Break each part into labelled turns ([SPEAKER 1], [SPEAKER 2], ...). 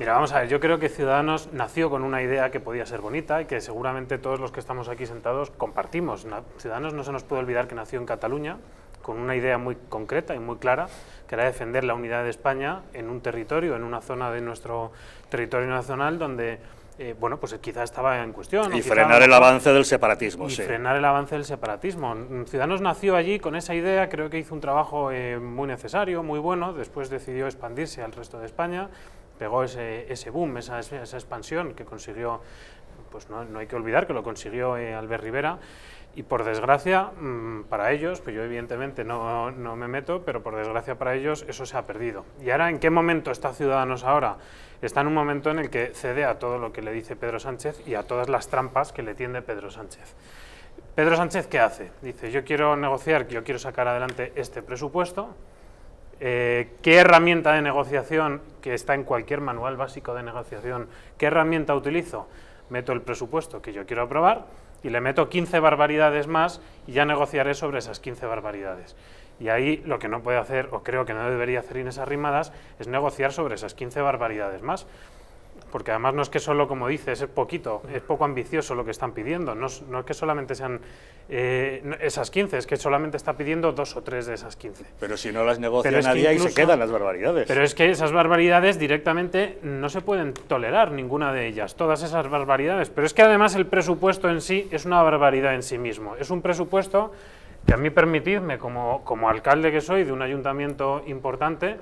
[SPEAKER 1] Mira, vamos a ver, yo creo que Ciudadanos nació con una idea que podía ser bonita y que seguramente todos los que estamos aquí sentados compartimos. Ciudadanos no se nos puede olvidar que nació en Cataluña con una idea muy concreta y muy clara, que era defender la unidad de España en un territorio, en una zona de nuestro territorio nacional donde eh, bueno, pues eh, quizá estaba en cuestión. Y frenar el avance del separatismo. Y frenar el avance del separatismo. Ciudadanos nació allí con esa idea, creo que hizo un trabajo eh, muy necesario, muy bueno, después decidió expandirse al resto de España pegó ese, boom, esa, expansión que consiguió, pues no, hay que olvidar que lo consiguió eh, Albert Rivera. Y por desgracia, mm, para ellos, pues yo evidentemente no, no, me meto, pero por desgracia para ellos eso se ha perdido. ¿Y ahora en qué momento está Ciudadanos ahora? Está en un momento en el que cede a todo lo que le dice Pedro Sánchez y a todas las trampas que le tiende Pedro Sánchez. Pedro Sánchez, ¿qué hace? Dice, yo quiero negociar, yo quiero sacar adelante este presupuesto, eh, qué herramienta de negociación, que está en cualquier manual básico de negociación, qué herramienta utilizo. Meto el presupuesto que yo quiero aprobar y le meto 15 barbaridades más y ya negociaré sobre esas 15 barbaridades. Y ahí lo que no puede hacer, o creo que no debería hacer esas Arrimadas, es negociar sobre esas 15 barbaridades más porque además no es que solo, como dices, es poquito, es poco ambicioso lo que están pidiendo, no, es, no que solamente sean eh, esas 15, es que solamente está pidiendo dos o tres de esas 15. Pero si no las negocia nadie se quedan las barbaridades. Pero es que esas barbaridades directamente no se pueden tolerar ninguna de ellas, todas esas barbaridades, pero es que además el presupuesto en sí es una barbaridad en sí mismo, es un presupuesto que a mí permitidme, como, como alcalde que soy de un ayuntamiento importante,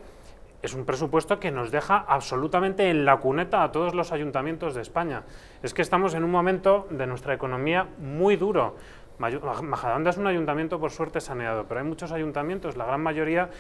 [SPEAKER 1] es un presupuesto que nos deja absolutamente en la cuneta a todos los ayuntamientos de España. Es que estamos en un momento de nuestra economía muy duro. Majadahonda es un ayuntamiento por suerte saneado, pero hay muchos ayuntamientos, la gran mayoría,